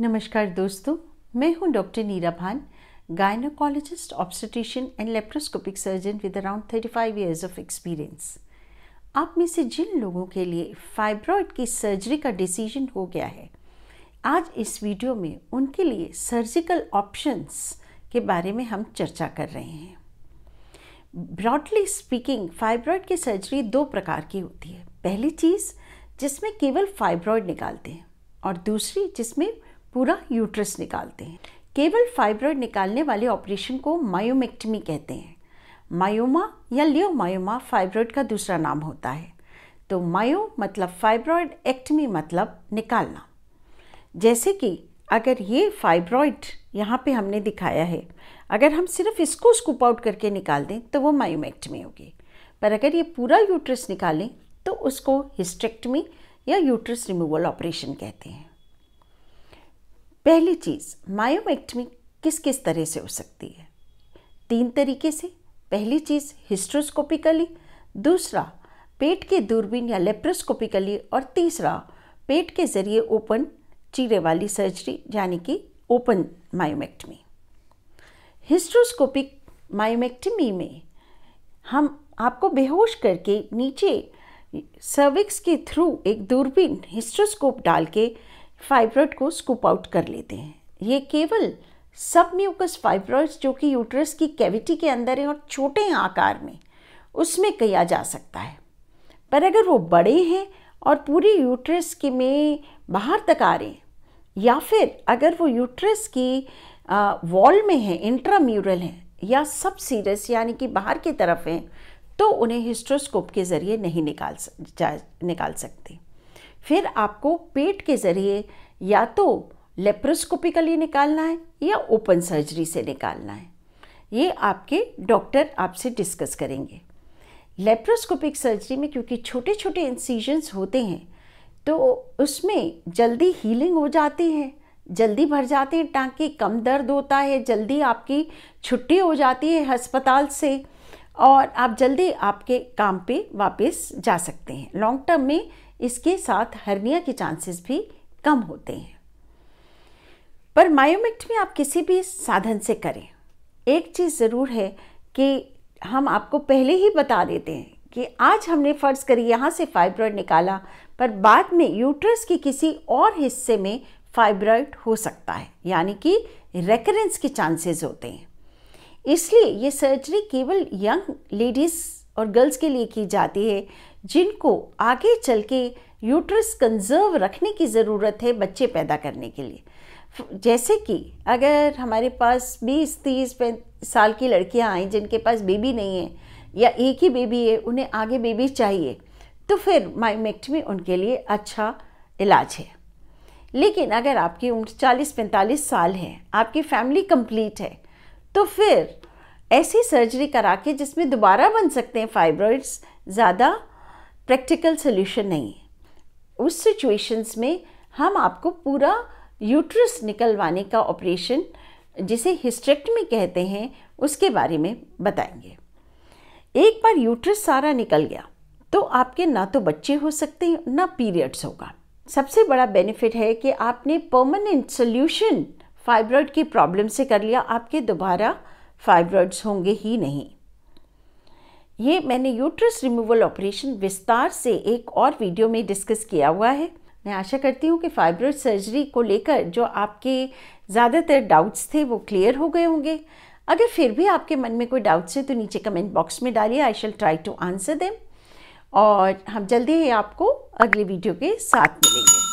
नमस्कार दोस्तों मैं हूं doctor Neera Bhan gynaecologist obstetrician and laparoscopic surgeon with around 35 years of experience आप में से जिन लोगों के लिए फाइब्रॉइड की सर्जरी का डिसीजन हो गया है आज इस वीडियो में उनके लिए सर्जिकल ऑप्शंस के बारे में हम चर्चा कर रहे हैं ब्रॉडली स्पीकिंग फाइब्रॉइड की सर्जरी दो प्रकार की होती है पहली चीज़ जिसमें केवल फाइब्रॉइड निकालते हैं और दूसरी जिसमें पूरा यूट्रस निकालते हैं केवल फाइब्रॉइड निकालने वाले ऑपरेशन को मायोमेक्टमी कहते हैं मायोमा या लियोमायोमा फाइब्रॉइड का दूसरा नाम होता है तो मायो मतलब फाइब्रॉइड एक्टमी मतलब निकालना जैसे कि अगर ये फाइब्रॉइड यहाँ पे हमने दिखाया है अगर हम सिर्फ इसको स्कूप आउट करके निकाल दें तो वो मायोमेक्टमी होगी पर अगर ये पूरा यूट्रस निकालें तो उसको हिस्टेक्टमी या यूट्रस रिमूवल ऑपरेशन कहते हैं पहली चीज़ मायोमेक्टमी किस किस तरह से हो सकती है तीन तरीके से पहली चीज़ हिस्ट्रोस्कोपिकली दूसरा पेट के दूरबीन या लेप्रोस्कोपिकली और तीसरा पेट के ज़रिए ओपन चीरे वाली सर्जरी यानी कि ओपन मायोमेक्टमी हिस्ट्रोस्कोपिक मायोमेक्टमी में हम आपको बेहोश करके नीचे सर्विक्स के थ्रू एक दूरबीन हिस्ट्रोस्कोप डाल के फाइब्रॉइड को स्कूप आउट कर लेते हैं ये केवल सब म्यूकस फाइब्रॉइड्स जो कि यूट्रस की कैविटी के अंदर है और छोटे आकार में उसमें किया जा सकता है पर अगर वो बड़े हैं और पूरे यूट्रस के में बाहर तक आ रहे हैं या फिर अगर वो यूट्रस की वॉल में है इंट्राम्यूरल है या सब सीरस यानी कि बाहर की तरफ हैं तो उन्हें हिस्ट्रोस्कोप के ज़रिए नहीं निकाल जा निकाल सकते फिर आपको पेट के ज़रिए या तो लेप्रोस्कोपिकली निकालना है या ओपन सर्जरी से निकालना है ये आपके डॉक्टर आपसे डिस्कस करेंगे लेप्रोस्कोपिक सर्जरी में क्योंकि छोटे छोटे इंसीजन्स होते हैं तो उसमें जल्दी हीलिंग हो जाती है जल्दी भर जाते हैं टाँके कम दर्द होता है जल्दी आपकी छुट्टी हो जाती है अस्पताल से और आप जल्दी आपके काम पे वापस जा सकते हैं लॉन्ग टर्म में इसके साथ हर्निया के चांसेस भी कम होते हैं पर मायोमिक्ट में आप किसी भी साधन से करें एक चीज़ ज़रूर है कि हम आपको पहले ही बता देते हैं कि आज हमने फ़र्ज़ करी यहाँ से फाइब्रॉयड निकाला पर बाद में यूट्रस के किसी और हिस्से में फाइब्रॉयड हो सकता है यानी कि रेकरेंस के चांसेस होते हैं इसलिए ये सर्जरी केवल यंग लेडीज़ और गर्ल्स के लिए की जाती है जिनको आगे चल के यूट्रस कंजर्व रखने की ज़रूरत है बच्चे पैदा करने के लिए जैसे कि अगर हमारे पास 20, 30 साल की लड़कियां आई जिनके पास बेबी नहीं है या एक ही बेबी है उन्हें आगे बेबी चाहिए तो फिर माइमेक्टमी उनके लिए अच्छा इलाज है लेकिन अगर आपकी उम्र 40-45 साल है आपकी फैमिली कंप्लीट है तो फिर ऐसी सर्जरी करा के जिसमें दोबारा बन सकते हैं फाइब्रॉइड्स ज़्यादा प्रैक्टिकल सोल्यूशन नहीं है उस सिचुएशंस में हम आपको पूरा यूट्रस निकलवाने का ऑपरेशन जिसे में कहते हैं उसके बारे में बताएंगे एक बार यूट्रस सारा निकल गया तो आपके ना तो बच्चे हो सकते हैं ना पीरियड्स होगा सबसे बड़ा बेनिफिट है कि आपने परमानेंट सोल्यूशन फाइब्रॉइड की प्रॉब्लम से कर लिया आपके दोबारा फाइब्रॉइड्स होंगे ही नहीं ये मैंने यूट्रस रिमूवल ऑपरेशन विस्तार से एक और वीडियो में डिस्कस किया हुआ है मैं आशा करती हूँ कि फाइब्रॉइड सर्जरी को लेकर जो आपके ज़्यादातर डाउट्स थे वो क्लियर हो गए होंगे अगर फिर भी आपके मन में कोई डाउट्स है तो नीचे कमेंट बॉक्स में डालिए I shall try to answer them और हम जल्दी ही आपको अगले वीडियो के साथ मिलेंगे